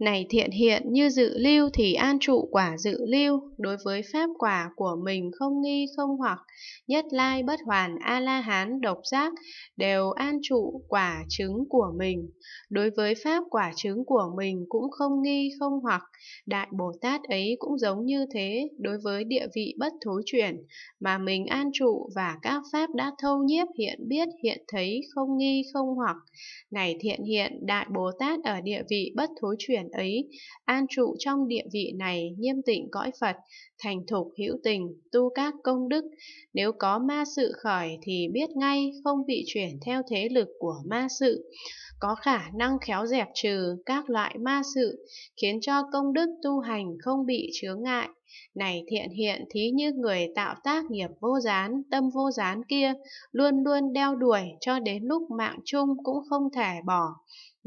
Này thiện hiện như dự lưu thì an trụ quả dự lưu, đối với pháp quả của mình không nghi không hoặc, nhất lai bất hoàn A-la-hán độc giác, đều an trụ quả trứng của mình. Đối với pháp quả trứng của mình cũng không nghi không hoặc, Đại Bồ Tát ấy cũng giống như thế đối với địa vị bất thối chuyển, mà mình an trụ và các pháp đã thâu nhiếp hiện biết hiện thấy không nghi không hoặc. Này thiện hiện, Đại Bồ Tát ở địa vị bất thối chuyển tiền ấy, an trụ trong địa vị này nghiêm tịnh cõi Phật, thành thục hữu tình, tu các công đức, nếu có ma sự khởi thì biết ngay không bị chuyển theo thế lực của ma sự, có khả năng khéo dẹp trừ các loại ma sự, khiến cho công đức tu hành không bị chướng ngại. Này thiện hiện thí như người tạo tác nghiệp vô gián, tâm vô gián kia, luôn luôn đeo đuổi cho đến lúc mạng chung cũng không thể bỏ.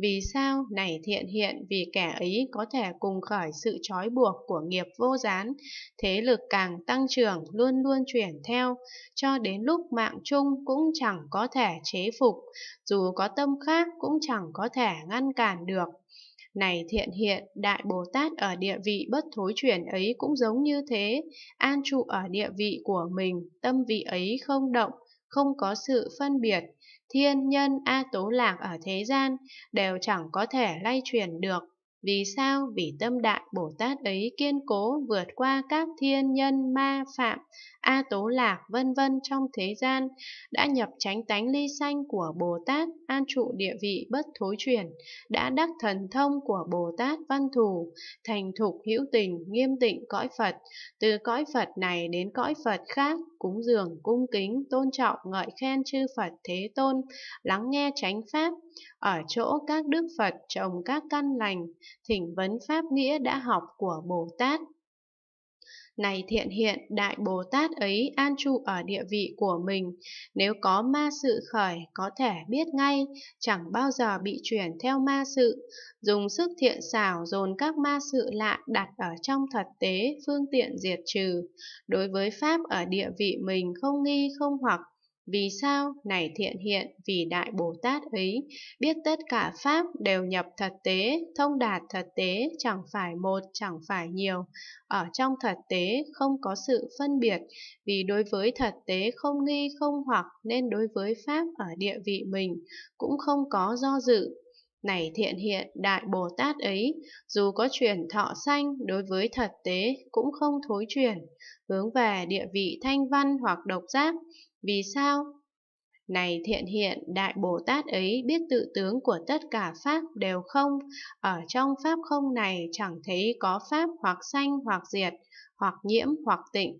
Vì sao này thiện hiện vì kẻ ấy có thể cùng khởi sự trói buộc của nghiệp vô gián, thế lực càng tăng trưởng luôn luôn chuyển theo, cho đến lúc mạng chung cũng chẳng có thể chế phục, dù có tâm khác cũng chẳng có thể ngăn cản được. Này thiện hiện, Đại Bồ Tát ở địa vị bất thối chuyển ấy cũng giống như thế, an trụ ở địa vị của mình, tâm vị ấy không động, không có sự phân biệt, thiên nhân A Tố Lạc ở thế gian đều chẳng có thể lay chuyển được. Vì sao? Vì tâm đại Bồ Tát ấy kiên cố vượt qua các thiên nhân ma phạm, A Tố Lạc vân vân trong thế gian, đã nhập tránh tánh ly sanh của Bồ Tát, an trụ địa vị bất thối chuyển, đã đắc thần thông của Bồ Tát văn thù, thành thục hữu tình, nghiêm tịnh cõi Phật, từ cõi Phật này đến cõi Phật khác, cúng dường, cung kính, tôn trọng, ngợi khen chư Phật Thế Tôn, lắng nghe chánh Pháp, ở chỗ các Đức Phật trồng các căn lành, thỉnh vấn Pháp nghĩa đã học của Bồ Tát. Này thiện hiện, Đại Bồ Tát ấy an trụ ở địa vị của mình, nếu có ma sự khởi có thể biết ngay, chẳng bao giờ bị chuyển theo ma sự. Dùng sức thiện xảo dồn các ma sự lạ đặt ở trong thật tế, phương tiện diệt trừ. Đối với Pháp ở địa vị mình không nghi không hoặc, vì sao này thiện hiện vì Đại Bồ Tát ấy, biết tất cả Pháp đều nhập thật tế, thông đạt thật tế, chẳng phải một, chẳng phải nhiều. Ở trong thật tế không có sự phân biệt, vì đối với thật tế không nghi không hoặc nên đối với Pháp ở địa vị mình cũng không có do dự, này thiện hiện đại Bồ Tát ấy, dù có chuyển thọ sanh đối với thật tế cũng không thối chuyển, hướng về địa vị thanh văn hoặc độc giác, vì sao? Này thiện hiện, Đại Bồ Tát ấy biết tự tướng của tất cả Pháp đều không, ở trong Pháp không này chẳng thấy có Pháp hoặc sanh hoặc diệt, hoặc nhiễm hoặc tịnh,